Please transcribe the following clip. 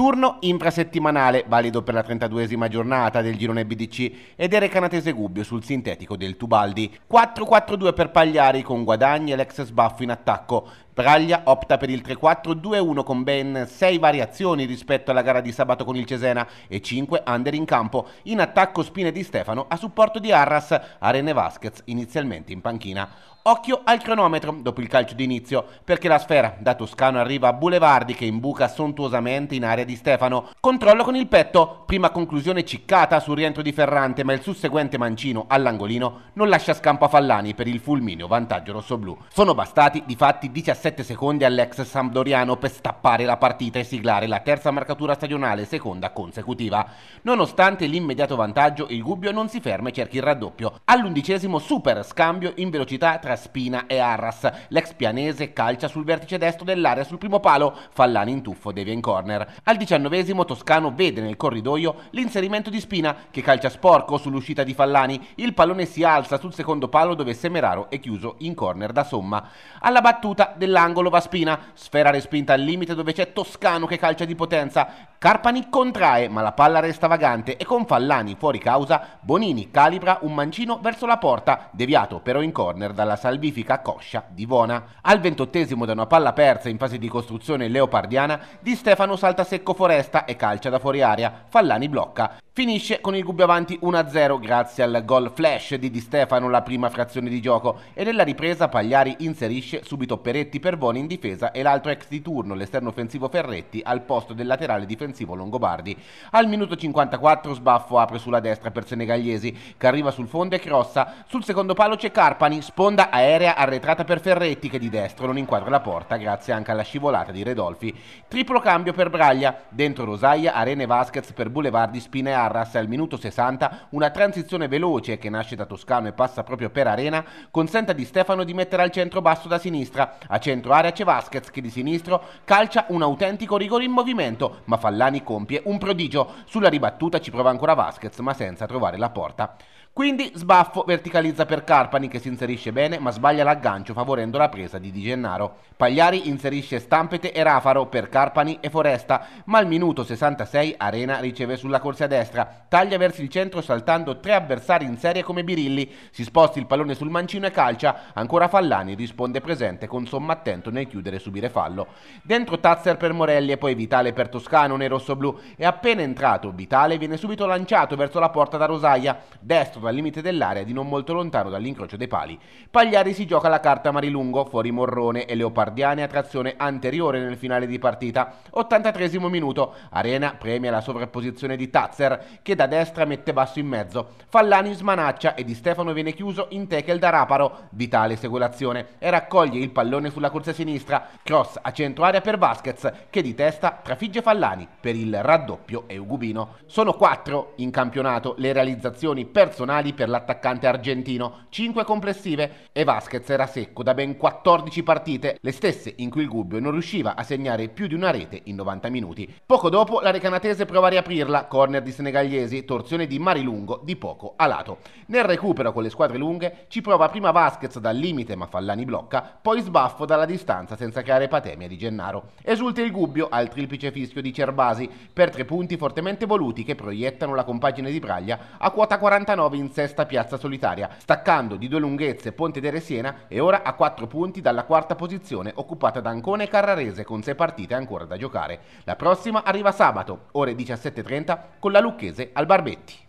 Turno infrasettimanale, valido per la 32esima giornata del girone BDC ed è Recanatese Gubbio sul sintetico del Tubaldi. 4-4-2 per Pagliari con Guadagni e l'ex sbaffo in attacco. Braglia opta per il 3-4-2-1 con ben 6 variazioni rispetto alla gara di sabato con il Cesena e 5 under in campo. In attacco Spine di Stefano a supporto di Arras, Arene Vasquez inizialmente in panchina. Occhio al cronometro dopo il calcio d'inizio, perché la sfera da Toscano arriva a Boulevardi che imbuca sontuosamente in area di Stefano. Controllo con il petto, prima conclusione ciccata sul rientro di Ferrante, ma il susseguente mancino all'angolino non lascia scampo a Fallani per il fulmineo vantaggio rossoblù. Sono bastati di fatti 17 7 secondi all'ex Sampdoriano per stappare la partita e siglare la terza marcatura stagionale, seconda consecutiva. Nonostante l'immediato vantaggio, il Gubbio non si ferma e cerca il raddoppio. All'undicesimo super scambio in velocità tra Spina e Arras. L'ex pianese calcia sul vertice destro dell'area sul primo palo, Fallani in tuffo deve in corner. Al diciannovesimo Toscano vede nel corridoio l'inserimento di Spina che calcia sporco sull'uscita di Fallani. Il pallone si alza sul secondo palo dove Semeraro è chiuso in corner da somma. Alla battuta della nell'angolo Vaspina, sfera respinta al limite dove c'è Toscano che calcia di potenza, Carpani contrae ma la palla resta vagante e con Fallani fuori causa Bonini calibra un mancino verso la porta, deviato però in corner dalla salvifica coscia di Vona. Al ventottesimo da una palla persa in fase di costruzione leopardiana, Di Stefano salta secco Foresta e calcia da fuori aria, Fallani blocca. Finisce con il Gubbio avanti 1-0 grazie al gol flash di Di Stefano la prima frazione di gioco e nella ripresa Pagliari inserisce subito Peretti per Boni in difesa e l'altro ex di turno, l'esterno offensivo Ferretti, al posto del laterale difensivo Longobardi. Al minuto 54 Sbaffo apre sulla destra per Senegagliesi che arriva sul fondo e crossa. Sul secondo palo c'è Carpani, sponda aerea arretrata per Ferretti che di destro non inquadra la porta grazie anche alla scivolata di Redolfi. Triplo cambio per Braglia, dentro Rosaia, Arene Vasquez per Boulevardi, Spina e Barras al minuto 60, una transizione veloce che nasce da Toscano e passa proprio per Arena, consente di Stefano di mettere al centro basso da sinistra. A centro area c'è Vasquez che di sinistro calcia un autentico rigore in movimento, ma Fallani compie un prodigio. Sulla ribattuta ci prova ancora Vasquez, ma senza trovare la porta. Quindi sbaffo verticalizza per Carpani che si inserisce bene ma sbaglia l'aggancio favorendo la presa di Di Gennaro. Pagliari inserisce Stampete e Rafaro per Carpani e Foresta, ma al minuto 66 Arena riceve sulla corsa destra destra, taglia verso il centro saltando tre avversari in serie come Birilli, si sposta il pallone sul mancino e calcia, ancora Fallani risponde presente con somma attento nel chiudere e subire fallo. Dentro Tazzer per Morelli e poi Vitale per Toscano nei rossoblù e appena entrato Vitale viene subito lanciato verso la porta da Rosaia, destro dal limite dell'area di non molto lontano dall'incrocio dei pali. Pagliari si gioca la carta Marilungo, fuori Morrone e Leopardiani a trazione anteriore nel finale di partita. 83 minuto, Arena premia la sovrapposizione di Tazzer, che da destra mette basso in mezzo. Fallani smanaccia e Di Stefano viene chiuso in tackle da Raparo. Vitale segue l'azione e raccoglie il pallone sulla corsa sinistra. Cross a centro area per Vasquez che di testa trafigge Fallani per il raddoppio Eugubino. Sono quattro in campionato le realizzazioni personali per l'attaccante argentino, 5 complessive e Vasquez era secco da ben 14 partite, le stesse in cui il Gubbio non riusciva a segnare più di una rete in 90 minuti. Poco dopo la recanatese prova a riaprirla, corner di Senegal senegalesi, torsione di Marilungo di poco a lato. Nel recupero con le squadre lunghe ci prova prima Vasquez dal limite ma Fallani blocca, poi sbaffo dalla distanza senza creare patemia di Gennaro. Esulta il Gubbio al triplice fischio di Cerbasi per tre punti fortemente voluti che proiettano la compagine di Braglia a quota 49 in sesta piazza solitaria, staccando di due lunghezze Ponte delle Siena e ora a quattro punti dalla quarta posizione occupata da Ancone e Carrarese con sei partite ancora da giocare. La prossima arriva sabato, ore 17.30, con la Lucca Marchese al Barbetti.